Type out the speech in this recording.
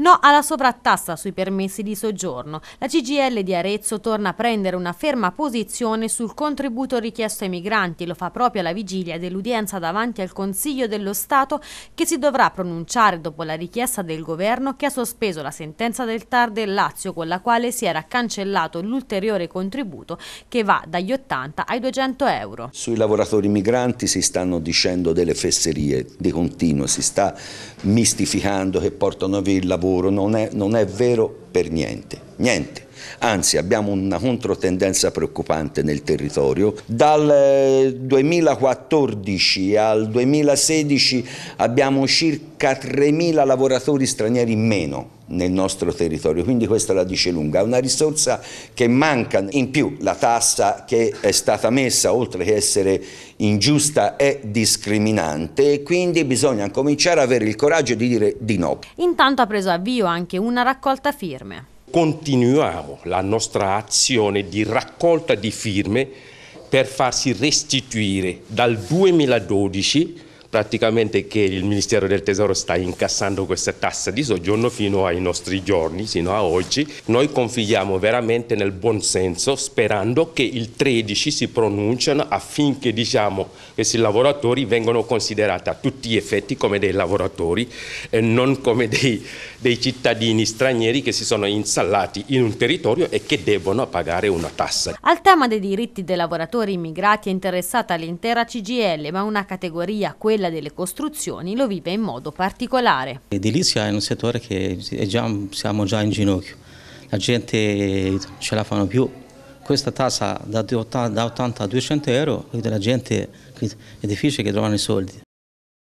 No alla sovrattassa sui permessi di soggiorno. La CGL di Arezzo torna a prendere una ferma posizione sul contributo richiesto ai migranti. Lo fa proprio alla vigilia dell'udienza davanti al Consiglio dello Stato che si dovrà pronunciare dopo la richiesta del governo che ha sospeso la sentenza del TAR del Lazio con la quale si era cancellato l'ulteriore contributo che va dagli 80 ai 200 euro. Sui lavoratori migranti si stanno dicendo delle fesserie di continuo, si sta mistificando che portano via il lavoro lavoro non è, non è vero per niente, niente anzi abbiamo una controtendenza preoccupante nel territorio. Dal 2014 eh, al 2016 abbiamo circa 3.000 lavoratori stranieri in meno nel nostro territorio, quindi questa la dice lunga, è una risorsa che manca, in più la tassa che è stata messa oltre che essere ingiusta è discriminante e quindi bisogna cominciare ad avere il coraggio di dire di no. Intanto ha preso avvio anche una raccolta firme. Continuiamo la nostra azione di raccolta di firme per farsi restituire dal 2012 praticamente che il Ministero del Tesoro sta incassando questa tassa di soggiorno fino ai nostri giorni, sino a oggi. Noi confidiamo veramente nel buon senso sperando che il 13 si pronunciano affinché diciamo che lavoratori vengano considerati a tutti gli effetti come dei lavoratori e non come dei, dei cittadini stranieri che si sono installati in un territorio e che devono pagare una tassa. Al tema dei diritti dei lavoratori immigrati è interessata l'intera CGL, ma una categoria, quella quella delle costruzioni lo vive in modo particolare. Edilizia è un settore che già, siamo già in ginocchio, la gente ce la fanno più. Questa tassa da 80 a 200 euro, la gente è difficile che trovano i soldi.